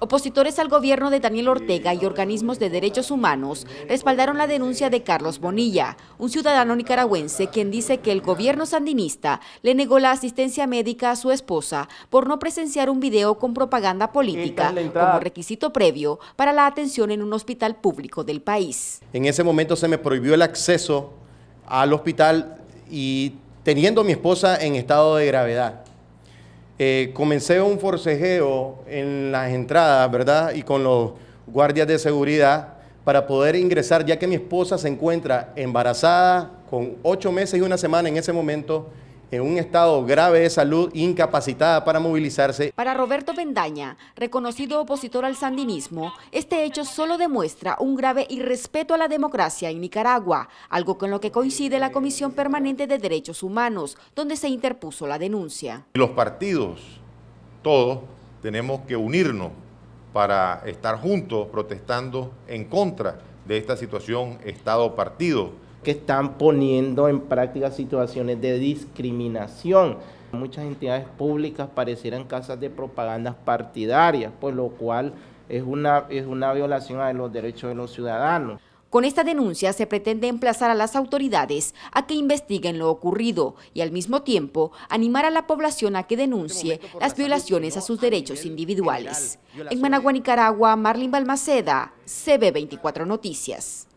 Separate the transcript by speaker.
Speaker 1: Opositores al gobierno de Daniel Ortega y organismos de derechos humanos respaldaron la denuncia de Carlos Bonilla, un ciudadano nicaragüense quien dice que el gobierno sandinista le negó la asistencia médica a su esposa por no presenciar un video con propaganda política como requisito previo para la atención en un hospital público
Speaker 2: del país. En ese momento se me prohibió el acceso al hospital y teniendo a mi esposa en estado de gravedad. Eh, comencé un forcejeo en las entradas, ¿verdad? Y con los guardias de seguridad para poder ingresar, ya que mi esposa se encuentra embarazada con ocho meses y una semana en ese momento en un estado grave de salud, incapacitada para movilizarse. Para
Speaker 1: Roberto Bendaña, reconocido opositor al sandinismo, este hecho solo demuestra un grave irrespeto a la democracia en Nicaragua, algo con lo que coincide la Comisión Permanente de Derechos Humanos, donde se interpuso la denuncia.
Speaker 3: Los partidos, todos, tenemos que unirnos para estar juntos protestando en contra de esta situación Estado-partido
Speaker 4: que están poniendo en práctica situaciones de discriminación. Muchas entidades públicas parecieran casas de propagandas partidarias, por lo cual es una, es una violación a los derechos de los ciudadanos.
Speaker 1: Con esta denuncia se pretende emplazar a las autoridades a que investiguen lo ocurrido y al mismo tiempo animar a la población a que denuncie este las violaciones a sus derechos individuales. En Managua, Nicaragua, Marlin Balmaceda, CB24
Speaker 2: Noticias.